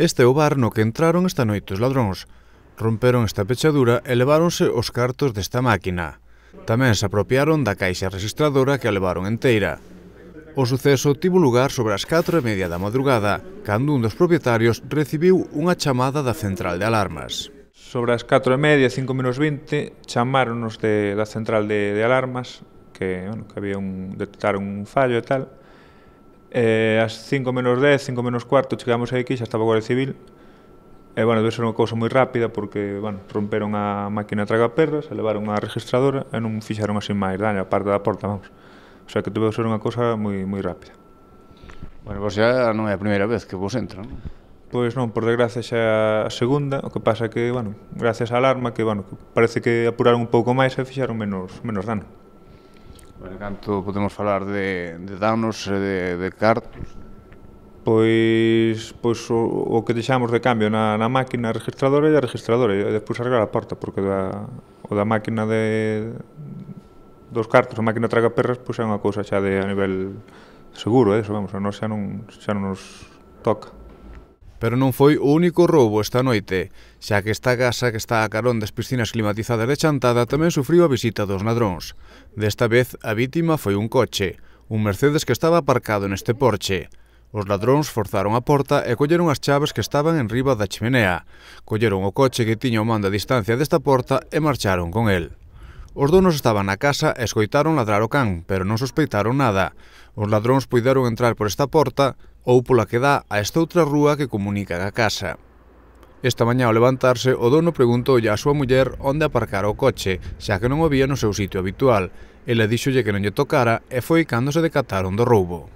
Este é o bar no que entraron esta noite os ladróns. Romperon esta pechadura e leváronse os cartos desta máquina. Tamén se apropiaron da caixa registradora que a levaron enteira. O suceso tivo lugar sobre as 4 e media da madrugada, cando un dos propietarios recibiu unha chamada da central de alarmas. Sobre as 4 e media, 5 menos 20, chamáronos de, da central de, de alarmas, que, bueno, que había un, detectaron un fallo e tal, eh, as 5 menos 10, 5 menos cuarto, chegamos aquí, xa estaba a Guardia Civil. E, eh, bueno, debe ser unha cousa moi rápida porque, bueno, romperon a máquina traga perras, levaron a registradora e non fixaron así máis daño, a parte da porta, vamos. O sea que debe ser unha cousa moi, moi rápida. Bueno, vos pois xa non é a primeira vez que vos entra, non? Pois non, por desgracia xa a segunda, o que pasa que, bueno, gracias á alarma que, bueno, parece que apuraron un pouco máis e fixaron menos, menos dano. Pero canto podemos falar de, de danos, e de, de cartos? Pois, pois o, o que deixamos de cambio na, na máquina registradora e a registradora e depois arreglar a porta porque da, o da máquina de dos cartos, a máquina traga perras pois é unha cousa xa de a nivel seguro, eh, eso, vamos, a nos xa non, xa non nos toca. Pero non foi o único roubo esta noite, xa que esta casa que está a carón das piscinas climatizadas de Chantada tamén sufriu a visita dos ladróns. Desta vez, a vítima foi un coche, un Mercedes que estaba aparcado neste porche. Os ladróns forzaron a porta e colleron as chaves que estaban en riba da chimenea. Colleron o coche que tiña o mando a distancia desta porta e marcharon con el. Os donos estaban na casa e escoitaron ladrar o can, pero non sospeitaron nada. Os ladróns puideron entrar por esta porta ou pola que dá a esta outra rúa que comunica a casa. Esta mañá ao levantarse, o dono preguntou á súa muller onde aparcar o coche, xa que non o vía no seu sitio habitual. Ela díxolle que non lle tocara e foi cando se decataron do roubo.